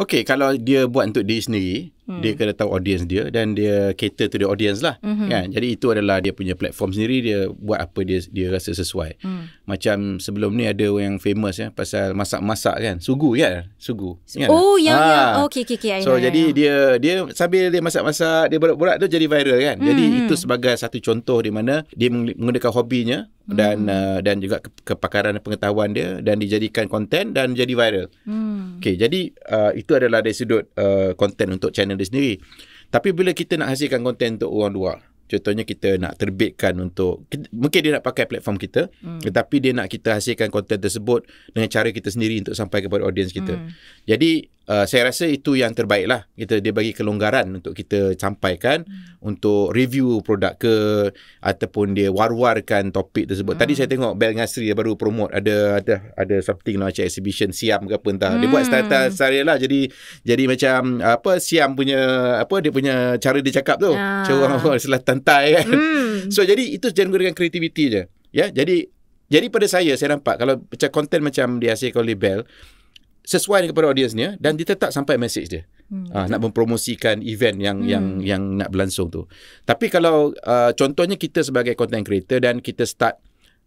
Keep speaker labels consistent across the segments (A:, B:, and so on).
A: Okay, kalau dia buat untuk diri sendiri, hmm. dia kena tahu audience dia dan dia cater to the audience lah. Mm-hmm. Kan? Jadi itu adalah dia punya platform sendiri, dia buat apa dia dia rasa sesuai. Hmm. Macam sebelum ni ada yang famous ya pasal masak-masak kan, sugu ya, Sugu. Kan? Oh, ya ha. ya. Okay, okay, okay. so know, jadi know. dia dia sambil dia masak-masak, dia borak-borak tu jadi viral kan. hmm Jadi itu sebagai satu contoh di mana dia menggunakan hobinya mm-hmm. dan uh, dan juga kepakaran dan pengetahuan dia dan dijadikan konten dan jadi viral. Hmm. Okay, jadi uh, itu adalah dari sudut konten uh, untuk channel dia sendiri. Tapi bila kita nak hasilkan konten untuk orang luar, contohnya kita nak terbitkan untuk, mungkin dia nak pakai platform kita, hmm. tetapi dia nak kita hasilkan konten tersebut dengan cara kita sendiri untuk sampai kepada audience kita. Hmm. Jadi Uh, saya rasa itu yang terbaik lah. Kita dia bagi kelonggaran untuk kita sampaikan hmm. untuk review produk ke ataupun dia war-warkan topik tersebut. Hmm. Tadi saya hmm. tengok Bel Ngasri dia baru promote ada ada ada something lah macam exhibition siap ke apa entah. Hmm. Dia buat status sarilah hmm. lah jadi jadi macam apa siam punya apa dia punya cara dia cakap tu. Ya. Macam orang selatan Thai kan. Hmm. So jadi itu jangan dengan kreativiti je. Ya, jadi jadi pada saya saya nampak kalau macam content macam dihasilkan oleh Bell sesuai dengan kepada audiensnya dan dia tetap sampai mesej dia. Hmm. Uh, nak mempromosikan event yang hmm. yang yang nak berlangsung tu. Tapi kalau uh, contohnya kita sebagai content creator dan kita start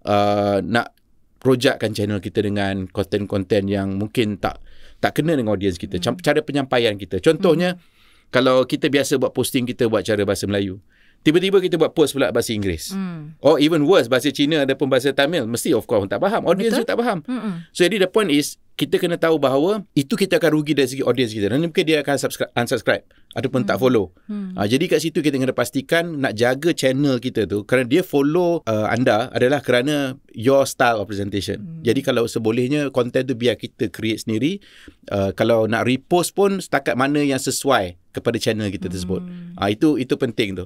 A: uh, nak projakkan channel kita dengan content-content yang mungkin tak tak kena dengan audiens kita, hmm. cara penyampaian kita. Contohnya hmm. kalau kita biasa buat posting kita buat cara bahasa Melayu. Tiba-tiba kita buat post pula bahasa Inggeris. Hmm. Or even worse bahasa Cina ataupun bahasa Tamil mesti of course tak faham. Audience tu tak faham. Hmm. So jadi the point is kita kena tahu bahawa itu kita akan rugi dari segi audience kita. Nanti mungkin dia akan subscribe, unsubscribe ataupun hmm. tak follow. Hmm. Ha, jadi kat situ kita kena pastikan nak jaga channel kita tu kerana dia follow uh, anda adalah kerana your style of presentation. Hmm. Jadi kalau sebolehnya content tu biar kita create sendiri. Uh, kalau nak repost pun setakat mana yang sesuai kepada channel kita tersebut. Hmm. Ha, itu itu penting tu.